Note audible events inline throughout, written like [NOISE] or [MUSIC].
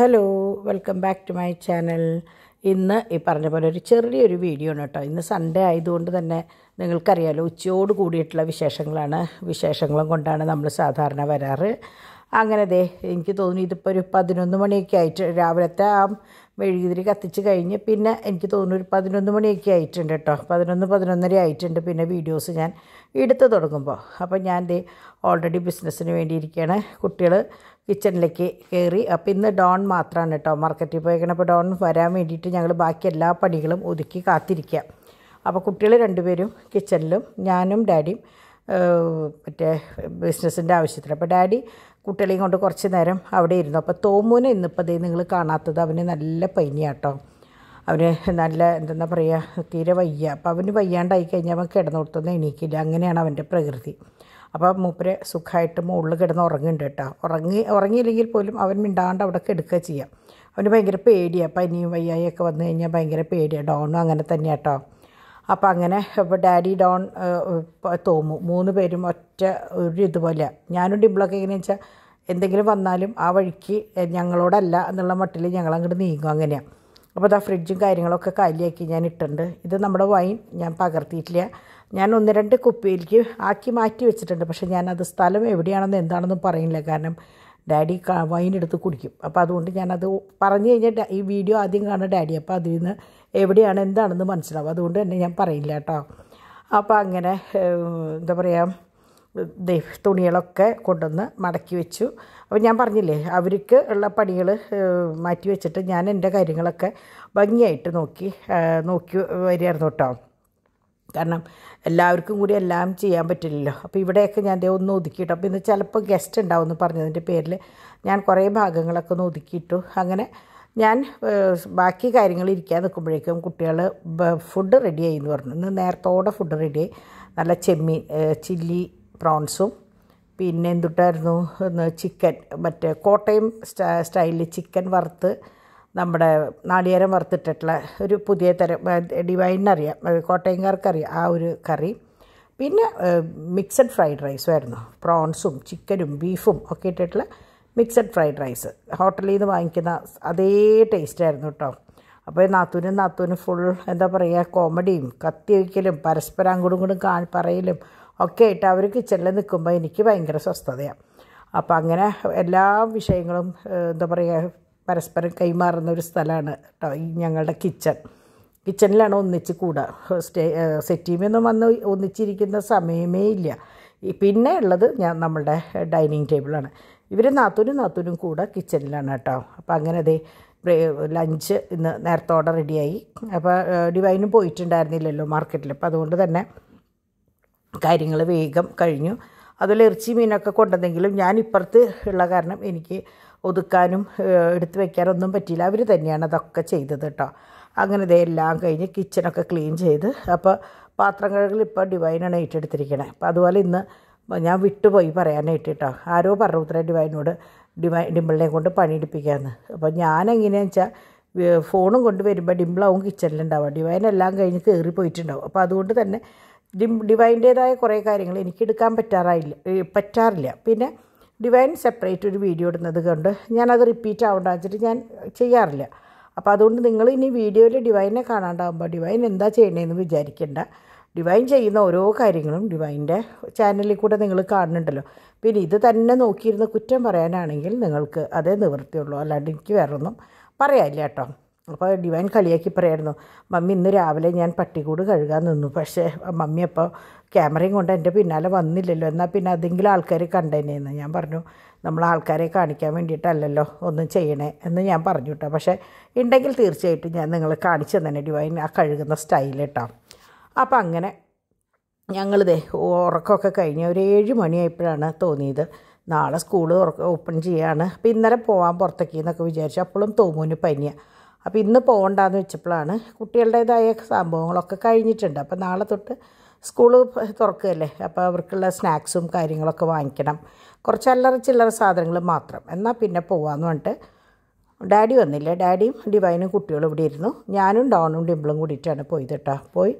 hello welcome back to my channel ഇന്ന് ഈ പറഞ്ഞ പോലെ ഒരു ചെറിയൊരു വീഡിയോ ആണ് കേട്ടോ ഇന്ന് സൺഡേ ആയതുകൊണ്ട് തന്നെ നിങ്ങൾക്കറിയാലോ ഉച്ചയോട് കൂടിയിട്ടുള്ള വിശേഷങ്ങളാണ് വിശേഷങ്ങളും കൊണ്ടാണ് നമ്മൾ സാധാരണ വരാറ് അങ്ങനെ ദേ എനിക്ക് തോന്നുന്നു ഇതിപ്പോൾ ഒരു പതിനൊന്ന് മണിയൊക്കെ ആയിട്ട് രാവിലത്തെ ആ മെഴുകുതിരി കത്തിച്ച് കഴിഞ്ഞ് പിന്നെ എനിക്ക് തോന്നുന്നു ഒരു പതിനൊന്ന് മണിയൊക്കെ ആയിട്ടുണ്ട് കേട്ടോ പതിനൊന്ന് പതിനൊന്നര ആയിട്ടുണ്ട് പിന്നെ വീഡിയോസ് ഞാൻ എടുത്ത് തുടങ്ങുമ്പോൾ അപ്പോൾ ഞാൻ ദേ ഓൾറെഡി ബിസിനസ്സിന് വേണ്ടി കുട്ടികൾ കിച്ചണിലേക്ക് കയറി അപ്പോൾ ഇന്ന് ഡോൺ മാത്രമാണ് കേട്ടോ മാർക്കറ്റിൽ പോയേക്കണം ഡോൺ വരാൻ വേണ്ടിയിട്ട് ഞങ്ങൾ ബാക്കി എല്ലാ പണികളും ഒതുക്കി കാത്തിരിക്കുക അപ്പോൾ കുട്ടികൾ രണ്ടുപേരും കിച്ചണിലും ഞാനും ഡാഡിയും മറ്റേ ബിസിനസ്സിൻ്റെ ആവശ്യത്തിന് അപ്പോൾ ഡാഡി കുട്ടികളെയും കൊണ്ട് കുറച്ച് നേരം അവിടെ ഇരുന്നു അപ്പോൾ തോമൂനെ ഇന്നിപ്പോൾ അതേ നിങ്ങൾ കാണാത്തത് അവന് നല്ല പനിയാട്ടോ അവന് നല്ല എന്താ പറയുക തീരെ വയ്യ അപ്പോൾ അവന് വയ്യാണ്ടായി കഴിഞ്ഞാൽ അവൻ കിടന്നു കൊടുത്തൊന്നും എണീക്കില്ല അങ്ങനെയാണ് അവൻ്റെ പ്രകൃതി അപ്പോൾ മൂപ്പര് സുഖമായിട്ട് മുകളിൽ കിടന്ന് ഉറങ്ങുന്നുണ്ട് കേട്ടോ ഉറങ്ങി ഉറങ്ങിയില്ലെങ്കിൽ പോലും അവൻ മിണ്ടാണ്ട് അവിടെ കിടക്കുക ചെയ്യാം അവന് ഭയങ്കര പേടിയാണ് പനിയും വയ്യായൊക്കെ വന്നു കഴിഞ്ഞാൽ ഭയങ്കര പേടിയാണ് ഡോണും അങ്ങനെ തന്നെയാണ് കേട്ടോ അപ്പോൾ അങ്ങനെ ഇപ്പോൾ ഡാഡി ഡോൺ തോമു മൂന്ന് പേരും ഒറ്റ ഒരു ഇതുപോലെ ഞാനും ഡിമ്പിളൊക്കെ എങ്ങനെയാണെന്ന് വെച്ചാൽ എന്തെങ്കിലും വന്നാലും ആ വഴിക്ക് ഞങ്ങളോടല്ല എന്നുള്ള മട്ടിൽ ഞങ്ങളങ്ങോട്ട് നീങ്ങും അങ്ങനെയാണ് അപ്പോൾ അതാ ഫ്രിഡ്ജും കാര്യങ്ങളൊക്കെ കാലിയാക്കി ഞാൻ ഇട്ടിട്ടുണ്ട് ഇത് നമ്മുടെ വൈൻ ഞാൻ പകർത്തിയിട്ടില്ല ഞാൻ ഒന്ന് രണ്ട് കുപ്പിയിലേക്ക് ആക്കി മാറ്റി വെച്ചിട്ടുണ്ട് പക്ഷേ ഞാനത് സ്ഥലം എവിടെയാണെന്ന് എന്താണെന്നും പറയുന്നില്ല കാരണം ഡാഡി വൈൻ എടുത്ത് കുടിക്കും അപ്പോൾ അതുകൊണ്ട് ഞാനത് പറഞ്ഞു കഴിഞ്ഞാൽ ഈ വീഡിയോ ആദ്യം കാണുന്ന ഡാഡി അപ്പോൾ അതിൽ നിന്ന് എവിടെയാണ് എന്താണെന്ന് മനസ്സിലാവും അതുകൊണ്ട് തന്നെ ഞാൻ പറയില്ല കേട്ടോ അപ്പോൾ അങ്ങനെ എന്താ പറയുക തുണികളൊക്കെ കൊണ്ടുവന്ന് മടക്കി വെച്ചു അപ്പോൾ ഞാൻ പറഞ്ഞില്ലേ അവർക്ക് ഉള്ള പണികൾ മാറ്റി വെച്ചിട്ട് ഞാൻ എൻ്റെ കാര്യങ്ങളൊക്കെ ഭംഗിയായിട്ട് നോക്കി നോക്കി വരികയായിരുന്നു കേട്ടോ കാരണം എല്ലാവർക്കും കൂടി എല്ലാം ചെയ്യാൻ പറ്റില്ലല്ലോ അപ്പോൾ ഇവിടെയൊക്കെ ഞാൻ ഒന്ന് ഒതുക്കിയിട്ടു അപ്പോൾ ഇന്ന് ചിലപ്പോൾ ഗസ്റ്റ് ഉണ്ടാവുമെന്ന് പറഞ്ഞതിൻ്റെ പേരിൽ ഞാൻ കുറേ ഭാഗങ്ങളൊക്കെ ഒന്ന് ഒതുക്കിയിട്ടു അങ്ങനെ ഞാൻ ബാക്കി കാര്യങ്ങൾ ഇരിക്കാൻ നിൽക്കുമ്പോഴേക്കും കുട്ടികൾ ഫുഡ് ആയി എന്ന് പറഞ്ഞു ഇന്ന് നേരത്തോടെ ഫുഡ് ആയി നല്ല ചെമ്മീൻ ചില്ലി പ്രോൺസും പിന്നെ എന്തുട്ടായിരുന്നു ചിക്കൻ മറ്റേ കോട്ടയം സ്റ്റൈലിൽ ചിക്കൻ വറുത്ത് നമ്മുടെ നാളികേരം വറുത്തിട്ടിട്ടുള്ള ഒരു പുതിയ തരം ഡിവൈനറിയാം കോട്ടയംകാർക്കറിയാം ആ ഒരു കറി പിന്നെ മിക്സഡ് ഫ്രൈഡ് റൈസ് ആയിരുന്നു പ്രോൺസും ചിക്കനും ബീഫും ഒക്കെ ഇട്ടിട്ടുള്ള മിക്സഡ് ഫ്രൈഡ് റൈസ് ഹോട്ടലിൽ നിന്ന് വാങ്ങിക്കുന്ന അതേ ടേസ്റ്റായിരുന്നു കേട്ടോ അപ്പോൾ നാത്തൂനും നാത്തൂനും ഫുൾ എന്താ പറയുക കോമഡിയും കത്തി വയ്ക്കലും പരസ്പരം അങ്ങോട്ടും ഇങ്ങോട്ടും കാ പറയലും ഒക്കെ ആയിട്ട് അവർ കിച്ചണിൽ നിൽക്കുമ്പോൾ എനിക്ക് ഭയങ്കര സ്വസ്ഥതയാണ് അപ്പോൾ അങ്ങനെ എല്ലാ വിഷയങ്ങളും എന്താ പറയുക പരസ്പരം കൈമാറുന്ന ഒരു സ്ഥലമാണ് കേട്ടോ ഈ ഞങ്ങളുടെ കിച്ചൺ കിച്ചണിലാണ് ഒന്നിച്ച് കൂടുക സ്റ്റേ സെറ്റീമിയൊന്നും വന്ന് ഒന്നിച്ചിരിക്കുന്ന സമയമേ ഇല്ല പിന്നെ ഉള്ളത് ഞാൻ നമ്മളുടെ ഡൈനിങ് ടേബിളാണ് ഇവർ നാത്തൂരും നാത്തൂരും കൂടെ കിച്ചണിലാണ് കേട്ടോ അപ്പോൾ അങ്ങനെ അതേ ലഞ്ച് ഇന്ന് നേരത്തോടെ റെഡിയായി അപ്പോൾ ഡിവൈനും പോയിട്ടുണ്ടായിരുന്നില്ലല്ലോ മാർക്കറ്റിൽ അപ്പോൾ അതുകൊണ്ട് തന്നെ കാര്യങ്ങൾ വേഗം കഴിഞ്ഞു അതുപോലെ ഇറച്ചി മീനൊക്കെ കൊണ്ടുവന്നെങ്കിലും ഞാൻ ഇപ്പുറത്ത് ഉള്ള കാരണം എനിക്ക് ഒതുക്കാനും എടുത്തു വയ്ക്കാനൊന്നും ഒന്നും പറ്റിയില്ല അവർ തന്നെയാണ് അതൊക്കെ ചെയ്തത് കേട്ടോ അങ്ങനെ ഇതെല്ലാം കഴിഞ്ഞ് കിച്ചണൊക്കെ ക്ലീൻ ചെയ്ത് അപ്പോൾ പാത്രം കഴുകൽ ഇപ്പോൾ ഡിവൈനാണ് ഏറ്റെടുത്തിരിക്കണേ അപ്പം അതുപോലെ ഇന്ന് ഞാൻ വിട്ടുപോയി പറയാനായിട്ട് കേട്ടോ ആരോ പറഞ്ഞു ഉത്തര ഡിവൈനോട് ഡിവൈ ഡിമ്പിളിനെ കൊണ്ട് പണിയെടുപ്പിക്കാമെന്ന് അപ്പോൾ ഞാൻ വെച്ചാൽ ഫോണും കൊണ്ട് വരുമ്പോൾ ഡിമ്പിളാവും കിച്ചണിലുണ്ടാവുക ഡിവൈൻ എല്ലാം കഴിഞ്ഞ് കയറി പോയിട്ടുണ്ടാവും അപ്പോൾ അതുകൊണ്ട് തന്നെ ഡിം ഡിവൈൻ്റേതായ കുറേ കാര്യങ്ങൾ എനിക്ക് എടുക്കാൻ പറ്റാറായില്ല പറ്റാറില്ല പിന്നെ ഡിവൈൻ സെപ്പറേറ്റ് ഒരു വീഡിയോ ഇടുന്നത് കൊണ്ട് ഞാനത് റിപ്പീറ്റ് ആവേണ്ട വെച്ചിട്ട് ഞാൻ ചെയ്യാറില്ല അപ്പോൾ അതുകൊണ്ട് നിങ്ങൾ ഇനി വീഡിയോയിൽ ഡിവൈനെ കാണാണ്ടാകുമ്പോൾ ഡിവൈൻ എന്താ ചെയ്യണേന്ന് വിചാരിക്കേണ്ട ഡിവൈൻ ചെയ്യുന്ന ഓരോ കാര്യങ്ങളും ഡിവൈൻ്റെ ചാനലിൽ കൂടെ നിങ്ങൾ കാണുന്നുണ്ടല്ലോ പിന്നെ ഇത് തന്നെ നോക്കിയിരുന്ന കുറ്റം പറയാനാണെങ്കിൽ നിങ്ങൾക്ക് അതേ നിവൃത്തിയുള്ളൂ അല്ലാണ്ട് എനിക്ക് വേറൊന്നും പറയാമില്ല കേട്ടോ അപ്പോൾ ഡിവൈൻ കളിയാക്കി പറയായിരുന്നു മമ്മി ഇന്ന് രാവിലെ ഞാൻ പട്ടിക്കൂട് കഴുകാൻ നിന്നു പക്ഷേ മമ്മി അപ്പോൾ ക്യാമറയും കൊണ്ട് എൻ്റെ പിന്നാലെ വന്നില്ലല്ലോ എന്നാൽ പിന്നെ അതെങ്കിലും ആൾക്കാർ കണ്ടേനേന്ന് ഞാൻ പറഞ്ഞു നമ്മൾ ആൾക്കാരെ കാണിക്കാൻ വേണ്ടിയിട്ടല്ലല്ലോ ഒന്നും ചെയ്യണേ എന്ന് ഞാൻ പറഞ്ഞു കേട്ടോ പക്ഷേ ഉണ്ടെങ്കിൽ തീർച്ചയായിട്ടും ഞാൻ നിങ്ങളെ കാണിച്ചു തന്നെ ഡിവൈൻ ആ കഴുകുന്ന സ്റ്റൈൽ കേട്ടോ അപ്പം അങ്ങനെ ഞങ്ങളിതേ ഉറക്കമൊക്കെ കഴിഞ്ഞ് ഒരു ഏഴ് മണിയായപ്പോഴാണ് തോന്നിയത് നാളെ സ്കൂൾ ഓപ്പൺ ചെയ്യാണ് അപ്പോൾ ഇന്നലെ പോകാൻ പുറത്തേക്ക് എന്നൊക്കെ വിചാരിച്ചു അപ്പോഴും തോമൂന് പനിയാണ് അപ്പോൾ ഇന്ന് പോകണ്ടെന്ന് വെച്ചപ്പോഴാണ് കുട്ടികളുടേതായ സംഭവങ്ങളൊക്കെ കഴിഞ്ഞിട്ടുണ്ട് അപ്പോൾ നാളെ തൊട്ട് സ്കൂൾ തുറക്കുകയല്ലേ അപ്പോൾ അവർക്കുള്ള സ്നാക്സും കാര്യങ്ങളൊക്കെ വാങ്ങിക്കണം കുറച്ച് അല്ലറ ചില്ലറ സാധനങ്ങൾ മാത്രം എന്നാൽ പിന്നെ പോകാമെന്ന് പറഞ്ഞിട്ട് ഡാഡി വന്നില്ല ഡാഡിയും ഡിവൈനും കുട്ടികളും ഇവിടെ ഇരുന്നു ഞാനും ഡോണും ഡിമ്പിളും കൂടിയിട്ടാണ് പോയത് കേട്ടോ പോയി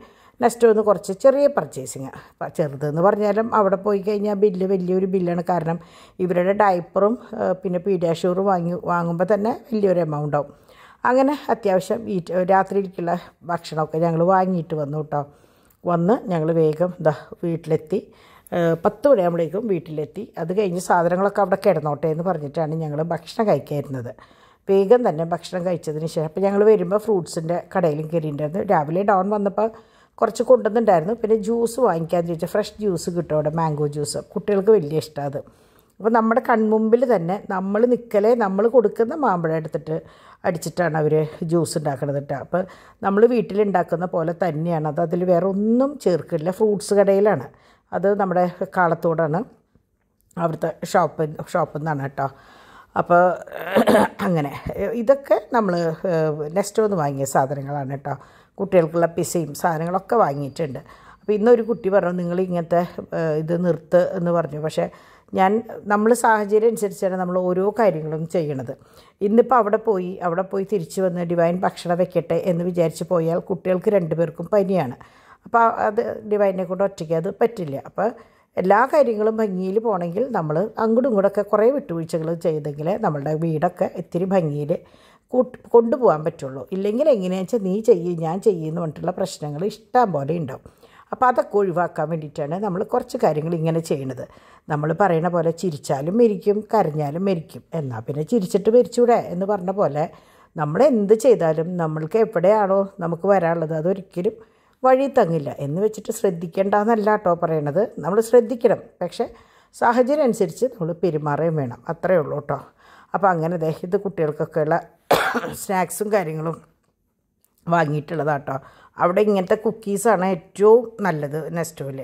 നെക്സ്റ്റ് ഒന്ന് കുറച്ച് ചെറിയ പർച്ചേസിങ് ചെറുതെന്ന് പറഞ്ഞാലും അവിടെ പോയി കഴിഞ്ഞാൽ ബില്ല് വലിയൊരു ബില്ലാണ് കാരണം ഇവരുടെ ഡയപ്പറും പിന്നെ പീഡിയാഷൂറും വാങ്ങി വാങ്ങുമ്പോൾ തന്നെ വലിയൊരു എമൗണ്ടാവും അങ്ങനെ അത്യാവശ്യം ഈ രാത്രിയിലേക്കുള്ള ഭക്ഷണമൊക്കെ ഞങ്ങൾ വാങ്ങിയിട്ട് വന്നു കേട്ടോ വന്ന് ഞങ്ങൾ വേഗം ദാ വീട്ടിലെത്തി പത്ത് മണിയാകുമ്പോഴേക്കും വീട്ടിലെത്തി അത് കഴിഞ്ഞ് സാധനങ്ങളൊക്കെ അവിടെ കിടന്നോട്ടെ എന്ന് പറഞ്ഞിട്ടാണ് ഞങ്ങൾ ഭക്ഷണം കഴിക്കാമായിരുന്നത് വേഗം തന്നെ ഭക്ഷണം കഴിച്ചതിന് ശേഷം അപ്പോൾ ഞങ്ങൾ വരുമ്പോൾ ഫ്രൂട്ട്സിൻ്റെ കടയിലും കയറിയിട്ടുണ്ടായിരുന്നു രാവിലെ ഡൗൺ വന്നപ്പോൾ കുറച്ച് കൊണ്ടുവന്നിട്ടുണ്ടായിരുന്നു പിന്നെ ജ്യൂസ് വാങ്ങിക്കാമെന്ന് ചോദിച്ചാൽ ഫ്രഷ് ജ്യൂസ് കിട്ടും അവിടെ മാംഗോ ജ്യൂസ് കുട്ടികൾക്ക് വലിയ ഇഷ്ടമാണ് അത് അപ്പോൾ നമ്മുടെ കൺമുമ്പിൽ തന്നെ നമ്മൾ നിൽക്കലേ നമ്മൾ കൊടുക്കുന്ന മാമ്പഴം എടുത്തിട്ട് അടിച്ചിട്ടാണ് അവർ ജ്യൂസ് ഉണ്ടാക്കുന്നത് കേട്ടോ അപ്പോൾ നമ്മൾ വീട്ടിലുണ്ടാക്കുന്ന പോലെ തന്നെയാണ് അത് അതിൽ വേറെ ഒന്നും ചേർക്കില്ല ഫ്രൂട്ട്സ് കടയിലാണ് അത് നമ്മുടെ കാളത്തോടാണ് അവിടുത്തെ ഷോപ്പ് ഷോപ്പിൽ നിന്നാണ് കേട്ടോ അപ്പോൾ അങ്ങനെ ഇതൊക്കെ നമ്മൾ നെസ്റ്റോ നിന്ന് വാങ്ങിയ സാധനങ്ങളാണ് കേട്ടോ കുട്ടികൾക്കുള്ള പിസയും സാധനങ്ങളൊക്കെ വാങ്ങിയിട്ടുണ്ട് അപ്പോൾ ഇന്നൊരു കുട്ടി പറഞ്ഞു നിങ്ങൾ ഇങ്ങനത്തെ ഇത് നിർത്ത് എന്ന് പറഞ്ഞു പക്ഷേ ഞാൻ നമ്മൾ സാഹചര്യം അനുസരിച്ചാണ് നമ്മൾ ഓരോ കാര്യങ്ങളും ചെയ്യണത് ഇന്നിപ്പോൾ അവിടെ പോയി അവിടെ പോയി തിരിച്ചു വന്ന് ഡിവൈൻ ഭക്ഷണം വെക്കട്ടെ എന്ന് വിചാരിച്ച് പോയാൽ കുട്ടികൾക്ക് രണ്ടുപേർക്കും പനിയാണ് അപ്പോൾ അത് ഡിവൈനെ കൊണ്ട് ഒറ്റയ്ക്ക് അത് പറ്റില്ല അപ്പോൾ എല്ലാ കാര്യങ്ങളും ഭംഗിയിൽ പോകണമെങ്കിൽ നമ്മൾ അങ്ങോട്ടും ഇങ്ങോട്ടൊക്കെ കുറേ വിട്ടുവീഴ്ചകൾ ചെയ്തെങ്കിൽ നമ്മളുടെ വീടൊക്കെ ഇത്തിരി ഭംഗിയിൽ കൂട്ട് കൊണ്ടുപോകാൻ പറ്റുള്ളൂ ഇല്ലെങ്കിൽ എങ്ങനെയാണെന്ന് വെച്ചാൽ നീ ചെയ്യ് ഞാൻ ചെയ്യുന്നു പറഞ്ഞിട്ടുള്ള പ്രശ്നങ്ങൾ ഇഷ്ടം പോലെ ഉണ്ടാവും അപ്പോൾ അതൊക്കെ ഒഴിവാക്കാൻ വേണ്ടിയിട്ടാണ് നമ്മൾ കുറച്ച് കാര്യങ്ങൾ ഇങ്ങനെ ചെയ്യണത് നമ്മൾ പറയണ പോലെ ചിരിച്ചാലും മരിക്കും കരഞ്ഞാലും മരിക്കും എന്നാൽ പിന്നെ ചിരിച്ചിട്ട് മരിച്ചൂടെ എന്ന് പറഞ്ഞ പോലെ നമ്മൾ എന്ത് ചെയ്താലും നമ്മൾക്ക് എവിടെയാണോ നമുക്ക് വരാനുള്ളത് അതൊരിക്കലും വഴി തങ്ങില്ല എന്ന് വെച്ചിട്ട് ശ്രദ്ധിക്കേണ്ട എന്നല്ല കേട്ടോ പറയണത് നമ്മൾ ശ്രദ്ധിക്കണം പക്ഷേ സാഹചര്യം അനുസരിച്ച് നമ്മൾ പെരുമാറുകയും വേണം അത്രയേ ഉള്ളൂ കേട്ടോ അപ്പോൾ അങ്ങനെ ദേഹത്ത് കുട്ടികൾക്കൊക്കെയുള്ള [COUGHS] സ്നാക്സും കാര്യങ്ങളും വാങ്ങിയിട്ടുള്ളതാട്ടോ അവിടെ ഇങ്ങനത്തെ കുക്കീസാണ് ഏറ്റവും നല്ലത് നെസ്റ്റോവിൽ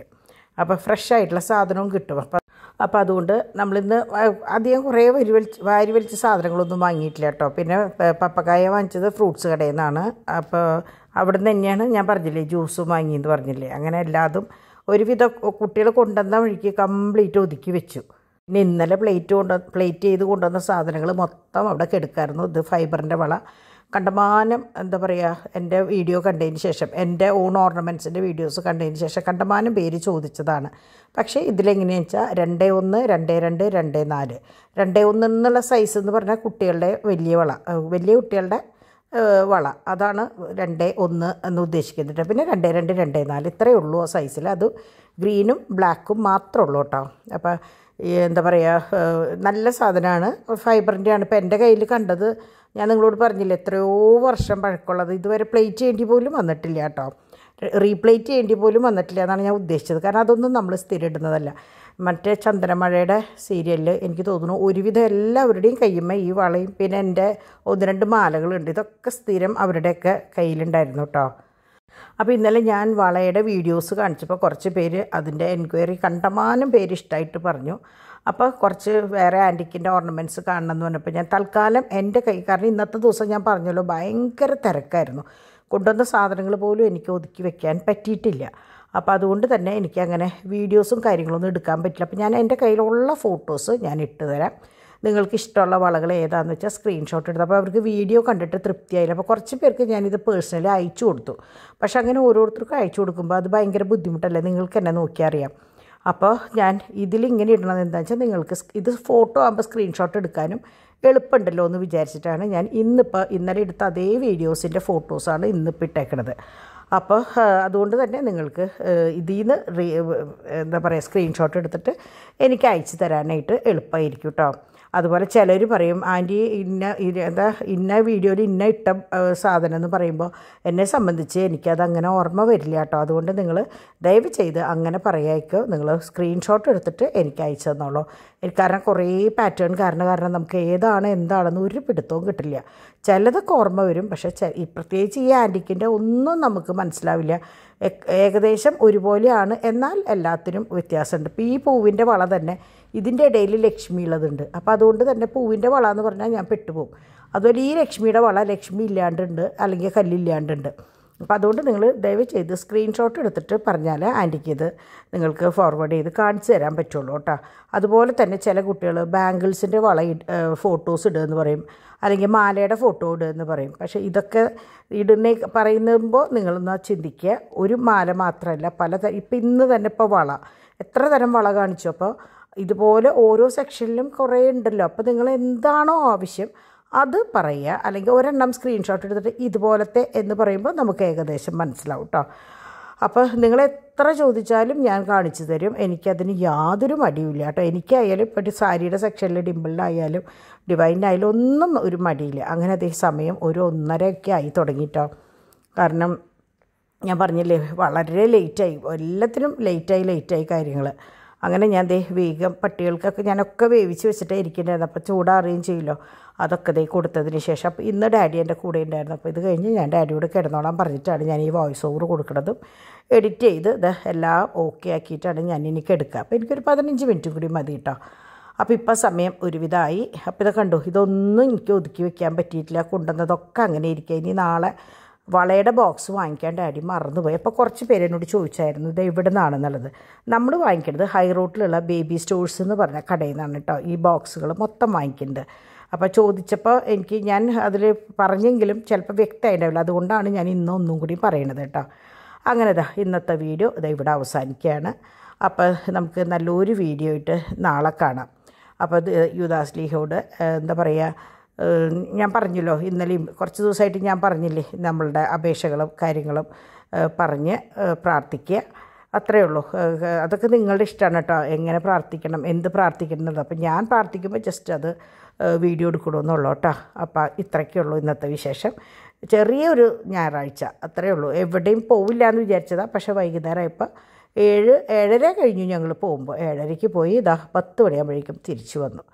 അപ്പോൾ ഫ്രഷ് ആയിട്ടുള്ള സാധനവും കിട്ടും അപ്പം അപ്പോൾ അതുകൊണ്ട് നമ്മളിന്ന് അധികം കുറേ വരി വലിച്ച് വാരി വലിച്ച സാധനങ്ങളൊന്നും വാങ്ങിയിട്ടില്ല കേട്ടോ പിന്നെ പപ്പക്കായ വാങ്ങിച്ചത് ഫ്രൂട്ട്സ് കടയിൽ നിന്നാണ് അപ്പോൾ അവിടെ നിന്ന് തന്നെയാണ് ഞാൻ പറഞ്ഞില്ലേ ജ്യൂസും വാങ്ങിയെന്ന് പറഞ്ഞില്ലേ അങ്ങനെ എല്ലാതും ഒരുവിധം കുട്ടികൾ കൊണ്ടുവന്ന വഴിക്ക് കംപ്ലീറ്റ് ഒതുക്കി വെച്ചു പിന്നെ ഇന്നലെ പ്ലേറ്റ് കൊണ്ട് പ്ലേറ്റ് ചെയ്ത് കൊണ്ടുവന്ന സാധനങ്ങൾ മൊത്തം അവിടെ കെടുക്കായിരുന്നു ഇത് ഫൈബറിൻ്റെ വള കണ്ടമാനം എന്താ പറയുക എൻ്റെ വീഡിയോ കണ്ടതിന് ശേഷം എൻ്റെ ഓൺ ഓർണമെൻറ്റ്സിൻ്റെ വീഡിയോസ് കണ്ടതിന് ശേഷം കണ്ടമാനം പേര് ചോദിച്ചതാണ് പക്ഷേ ഇതിലെങ്ങനെയാണെന്ന് വെച്ചാൽ രണ്ട് ഒന്ന് രണ്ട് രണ്ട് രണ്ട് നാല് രണ്ട് ഒന്ന് എന്നുള്ള സൈസ് എന്ന് പറഞ്ഞാൽ കുട്ടികളുടെ വലിയ വള വലിയ കുട്ടികളുടെ വള അതാണ് രണ്ട് ഒന്ന് എന്ന് ഉദ്ദേശിക്കുന്നത് പിന്നെ രണ്ട് രണ്ട് രണ്ട് നാല് ഇത്രയേ ഉള്ളൂ ആ സൈസിൽ അത് ഗ്രീനും ബ്ലാക്കും മാത്രമേ ഉള്ളൂ കേട്ടോ അപ്പോൾ എന്താ പറയുക നല്ല സാധനമാണ് ഫൈബറിൻ്റെ ആണ് ഇപ്പോൾ എൻ്റെ കയ്യിൽ കണ്ടത് ഞാൻ നിങ്ങളോട് പറഞ്ഞില്ല എത്രയോ വർഷം പഴക്കമുള്ളത് ഇതുവരെ പ്ലേറ്റ് ചെയ്യേണ്ടി പോലും വന്നിട്ടില്ല കേട്ടോ റീപ്ലേറ്റ് ചെയ്യേണ്ടി പോലും വന്നിട്ടില്ല എന്നാണ് ഞാൻ ഉദ്ദേശിച്ചത് കാരണം അതൊന്നും നമ്മൾ സ്ഥിരം ഇടുന്നതല്ല മറ്റേ ചന്ദ്രമഴയുടെ സീരിയലിൽ എനിക്ക് തോന്നുന്നു ഒരുവിധം എല്ലാവരുടെയും കയ്യുമ്മ ഈ വളയും പിന്നെ എൻ്റെ ഒന്ന് രണ്ട് മാലകളുണ്ട് ഇതൊക്കെ സ്ഥിരം അവരുടെയൊക്കെ കയ്യിലുണ്ടായിരുന്നു കേട്ടോ അപ്പോൾ ഇന്നലെ ഞാൻ വളയുടെ വീഡിയോസ് കാണിച്ചപ്പോൾ കുറച്ച് പേര് അതിൻ്റെ എൻക്വയറി കണ്ടമാനം പേര് ഇഷ്ടമായിട്ട് പറഞ്ഞു അപ്പോൾ കുറച്ച് വേറെ ആൻറ്റിക്കിൻ്റെ ഓർണമെൻറ്റ്സ് കാണണം എന്ന് പറഞ്ഞപ്പോൾ ഞാൻ തൽക്കാലം എൻ്റെ കൈ കാരണം ഇന്നത്തെ ദിവസം ഞാൻ പറഞ്ഞല്ലോ ഭയങ്കര തിരക്കായിരുന്നു കൊണ്ടുവന്ന സാധനങ്ങൾ പോലും എനിക്ക് ഒതുക്കി വെക്കാൻ പറ്റിയിട്ടില്ല അപ്പോൾ അതുകൊണ്ട് തന്നെ എനിക്ക് അങ്ങനെ വീഡിയോസും കാര്യങ്ങളൊന്നും എടുക്കാൻ പറ്റില്ല അപ്പോൾ ഞാൻ എൻ്റെ കയ്യിലുള്ള ഫോട്ടോസ് ഞാൻ ഇട്ട് തരാം നിങ്ങൾക്ക് ഇഷ്ടമുള്ള വളകൾ ഏതാണെന്ന് വെച്ചാൽ സ്ക്രീൻഷോട്ട് എടുത്തു അപ്പോൾ അവർക്ക് വീഡിയോ കണ്ടിട്ട് തൃപ്തിയായില്ല അപ്പോൾ കുറച്ച് പേർക്ക് ഞാനിത് പേഴ്സണലി അയച്ചു കൊടുത്തു പക്ഷേ അങ്ങനെ ഓരോരുത്തർക്കും അയച്ചു കൊടുക്കുമ്പോൾ അത് ഭയങ്കര ബുദ്ധിമുട്ടല്ലേ നിങ്ങൾക്ക് എന്നെ നോക്കിയറിയാം അപ്പോൾ ഞാൻ ഇതിലിങ്ങനെ ഇടണത് എന്താണെന്ന് വെച്ചാൽ നിങ്ങൾക്ക് ഇത് ഫോട്ടോ ആകുമ്പോൾ സ്ക്രീൻഷോട്ട് എടുക്കാനും എളുപ്പമുണ്ടല്ലോ എന്ന് വിചാരിച്ചിട്ടാണ് ഞാൻ ഇന്നിപ്പോൾ ഇന്നലെ എടുത്ത അതേ വീഡിയോസിൻ്റെ ഫോട്ടോസാണ് ഇന്നിപ്പോൾ ഇട്ടേക്കണത് അപ്പോൾ അതുകൊണ്ട് തന്നെ നിങ്ങൾക്ക് ഇതിൽ നിന്ന് എന്താ പറയുക സ്ക്രീൻഷോട്ട് എടുത്തിട്ട് എനിക്ക് അയച്ചു തരാനായിട്ട് എളുപ്പമായിരിക്കും കേട്ടോ അതുപോലെ ചിലർ പറയും ആൻറ്റി ഇന്ന എന്താ ഇന്ന വീഡിയോയിൽ ഇന്ന ഇട്ട സാധനം എന്ന് പറയുമ്പോൾ എന്നെ സംബന്ധിച്ച് എനിക്കത് അങ്ങനെ ഓർമ്മ വരില്ല കേട്ടോ അതുകൊണ്ട് നിങ്ങൾ ദയവ് ചെയ്ത് അങ്ങനെ പറയാക്കോ നിങ്ങൾ സ്ക്രീൻഷോട്ട് എടുത്തിട്ട് എനിക്ക് അയച്ചു തന്നോളൂ കാരണം കുറേ പാറ്റേൺ കാരണം കാരണം നമുക്ക് ഏതാണ് എന്താണെന്ന് ഒരു പിടുത്തവും കിട്ടില്ല ചിലതൊക്കെ ഓർമ്മ വരും പക്ഷേ പ്രത്യേകിച്ച് ഈ ആൻറ്റിക്കിൻ്റെ ഒന്നും നമുക്ക് മനസ്സിലാവില്ല ഏകദേശം ഒരുപോലെയാണ് എന്നാൽ എല്ലാത്തിനും വ്യത്യാസമുണ്ട് ഇപ്പോൾ ഈ പൂവിൻ്റെ വള തന്നെ ഇതിൻ്റെ ഇടയിൽ ലക്ഷ്മി ഉള്ളതുണ്ട് അപ്പോൾ അതുകൊണ്ട് തന്നെ പൂവിൻ്റെ വള എന്ന് പറഞ്ഞാൽ ഞാൻ പെട്ടുപോകും അതുപോലെ ഈ ലക്ഷ്മിയുടെ വള ലക്ഷ്മി ഇല്ലാണ്ടുണ്ട് അല്ലെങ്കിൽ കല്ലില്ലാണ്ടുണ്ട് അപ്പോൾ അതുകൊണ്ട് നിങ്ങൾ ദയവ് ചെയ്ത് സ്ക്രീൻഷോട്ട് എടുത്തിട്ട് പറഞ്ഞാൽ ആൻറ്റിക്ക് ഇത് നിങ്ങൾക്ക് ഫോർവേഡ് ചെയ്ത് കാണിച്ചു തരാൻ പറ്റുള്ളൂ കേട്ടോ അതുപോലെ തന്നെ ചില കുട്ടികൾ ബാംഗിൾസിൻ്റെ വള ഫോട്ടോസ് ഇടുക എന്ന് പറയും അല്ലെങ്കിൽ മാലയുടെ ഫോട്ടോ ഇടുക എന്ന് പറയും പക്ഷേ ഇതൊക്കെ ഇടുന്ന പറയുമ്പോൾ നിങ്ങളൊന്ന് ചിന്തിക്കുക ഒരു മാല മാത്രമല്ല പല ഇപ്പം ഇന്ന് തന്നെ ഇപ്പോൾ വള എത്ര തരം വള കാണിച്ചു അപ്പോൾ ഇതുപോലെ ഓരോ സെക്ഷനിലും കുറേ ഉണ്ടല്ലോ അപ്പോൾ നിങ്ങൾ എന്താണോ ആവശ്യം അത് പറയുക അല്ലെങ്കിൽ ഒരെണ്ണം സ്ക്രീൻഷോട്ട് എടുത്തിട്ട് ഇതുപോലത്തെ എന്ന് പറയുമ്പോൾ നമുക്ക് ഏകദേശം മനസ്സിലാവും കേട്ടോ അപ്പോൾ നിങ്ങൾ എത്ര ചോദിച്ചാലും ഞാൻ കാണിച്ചു തരും എനിക്കതിന് യാതൊരു മടിയില്ല കേട്ടോ എനിക്കായാലും ഇപ്പോൾ സാരിയുടെ സെക്ഷനിൽ ഡിമ്പിളിലായാലും ഡിവൈനായാലും ഒന്നും ഒരു മടിയില്ല അങ്ങനെ അതേ സമയം ഒരു ഒന്നരയൊക്കെ ആയി തുടങ്ങിയിട്ടോ കാരണം ഞാൻ പറഞ്ഞില്ലേ വളരെ ലേറ്റായി എല്ലാത്തിനും ലേറ്റായി ലേറ്റായി കാര്യങ്ങൾ അങ്ങനെ ഞാൻ ദേ വേഗം പട്ടികൾക്കൊക്കെ ഞാനൊക്കെ വേവിച്ച് വെച്ചിട്ടേ ഇരിക്കേണ്ടായിരുന്നു അപ്പോൾ ചൂടാറുകയും ചെയ്യുമല്ലോ അതൊക്കെ ദേ കൊടുത്തതിന് ശേഷം അപ്പോൾ ഇന്ന് ഡാഡി എൻ്റെ കൂടെ ഉണ്ടായിരുന്നു അപ്പോൾ ഇത് കഴിഞ്ഞ് ഞാൻ ഡാഡിയോട് കിടന്നോളാൻ പറഞ്ഞിട്ടാണ് ഞാൻ ഈ വോയിസ് ഓവർ കൊടുക്കുന്നതും എഡിറ്റ് ചെയ്ത് ഇത് എല്ലാം ഓക്കെ ആക്കിയിട്ടാണ് ഞാൻ എനിക്ക് എടുക്കുക അപ്പോൾ എനിക്കൊരു പതിനഞ്ച് മിനിറ്റും കൂടി മതി കേട്ടോ അപ്പോൾ ഇപ്പം സമയം ഒരുവിധമായി അപ്പോൾ ഇത് കണ്ടു ഇതൊന്നും എനിക്ക് ഒതുക്കി വെക്കാൻ പറ്റിയിട്ടില്ല കൊണ്ടുവന്നതൊക്കെ അങ്ങനെ ഇരിക്കുക ഇനി നാളെ വളയുടെ ബോക്സ് വാങ്ങിക്കാൻ ഡാഡി മറന്നുപോയി അപ്പോൾ കുറച്ച് പേരെന്നോട് ചോദിച്ചായിരുന്നു ഇത് എവിടെ നിന്നാണെന്നുള്ളത് നമ്മൾ വാങ്ങിക്കുന്നത് ഹൈ റോട്ടിലുള്ള ബേബി സ്റ്റോഴ്സ് എന്ന് പറഞ്ഞ കടയിൽ നിന്നാണ് കേട്ടോ ഈ ബോക്സുകൾ മൊത്തം വാങ്ങിക്കുന്നത് അപ്പോൾ ചോദിച്ചപ്പോൾ എനിക്ക് ഞാൻ അതിൽ പറഞ്ഞെങ്കിലും ചിലപ്പോൾ വ്യക്തമായിട്ടുണ്ടാവില്ല അതുകൊണ്ടാണ് ഞാൻ ഇന്നൊന്നും കൂടി പറയണത് കേട്ടോ അങ്ങനെ ഇതാ ഇന്നത്തെ വീഡിയോ ഇതാ ഇവിടെ അവസാനിക്കുകയാണ് അപ്പോൾ നമുക്ക് നല്ലൊരു വീഡിയോ ആയിട്ട് നാളെ കാണാം അപ്പോൾ ഇത് യുദാസ് ലീഹോട് എന്താ പറയുക ഞാൻ പറഞ്ഞല്ലോ ഇന്നലെയും കുറച്ച് ദിവസമായിട്ട് ഞാൻ പറഞ്ഞില്ലേ നമ്മളുടെ അപേക്ഷകളും കാര്യങ്ങളും പറഞ്ഞ് പ്രാർത്ഥിക്കുക അത്രയേ ഉള്ളൂ അതൊക്കെ നിങ്ങളുടെ ഇഷ്ടമാണ് കേട്ടോ എങ്ങനെ പ്രാർത്ഥിക്കണം എന്ത് പ്രാർത്ഥിക്കണം അപ്പം ഞാൻ പ്രാർത്ഥിക്കുമ്പോൾ ജസ്റ്റ് അത് വീഡിയോ എടുക്കണമെന്നുള്ളൂ കേട്ടോ അപ്പം ഇത്രയ്ക്കേ ഉള്ളൂ ഇന്നത്തെ വിശേഷം ചെറിയൊരു ഞായറാഴ്ച അത്രയേ ഉള്ളൂ എവിടെയും പോവില്ല എന്ന് വിചാരിച്ചതാണ് പക്ഷേ വൈകുന്നേരമായപ്പോൾ ഏഴ് ഏഴര കഴിഞ്ഞു ഞങ്ങൾ പോകുമ്പോൾ ഏഴരയ്ക്ക് പോയി ഇതാ പത്ത് മണിയാകുമ്പോഴേക്കും തിരിച്ചു വന്നു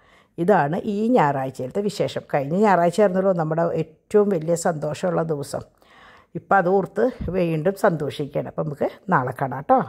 ഇതാണ് ഈ ഞായറാഴ്ചയിലത്തെ വിശേഷം കഴിഞ്ഞ ഞായറാഴ്ച ആയിരുന്നല്ലോ നമ്മുടെ ഏറ്റവും വലിയ സന്തോഷമുള്ള ദിവസം ഇപ്പം അതോർത്ത് വീണ്ടും സന്തോഷിക്കണം അപ്പം നമുക്ക് നാളെ കാണാം കേട്ടോ